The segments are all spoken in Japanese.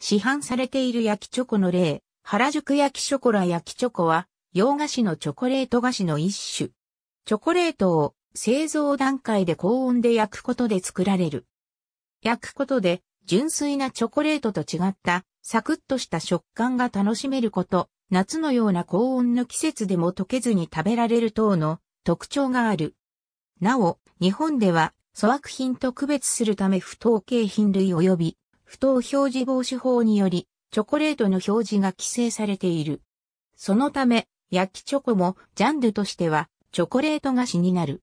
市販されている焼きチョコの例、原宿焼きショコラ焼きチョコは、洋菓子のチョコレート菓子の一種。チョコレートを製造段階で高温で焼くことで作られる。焼くことで、純粋なチョコレートと違った、サクッとした食感が楽しめること、夏のような高温の季節でも溶けずに食べられる等の特徴がある。なお、日本では粗悪品と区別するため不等形品類及び不当表示防止法により、チョコレートの表示が規制されている。そのため、焼きチョコもジャンルとしては、チョコレート菓子になる。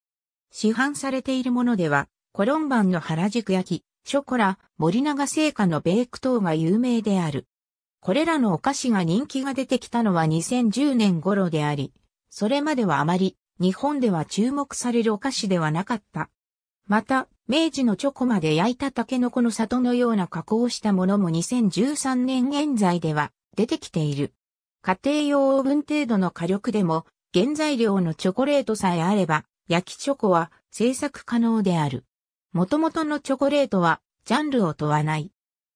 市販されているものでは、コロンバンの原宿焼き、ショコラ、森永製菓のベーク等が有名である。これらのお菓子が人気が出てきたのは2010年頃であり、それまではあまり日本では注目されるお菓子ではなかった。また、明治のチョコまで焼いたタケノコの里のような加工したものも2013年現在では出てきている。家庭用オーブン程度の火力でも原材料のチョコレートさえあれば焼きチョコは製作可能である。元々のチョコレートはジャンルを問わない。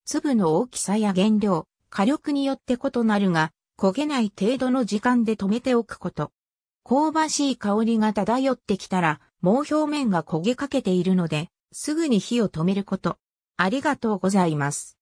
粒の大きさや原料、火力によって異なるが焦げない程度の時間で止めておくこと。香ばしい香りが漂ってきたら、もう表面が焦げかけているので、すぐに火を止めること。ありがとうございます。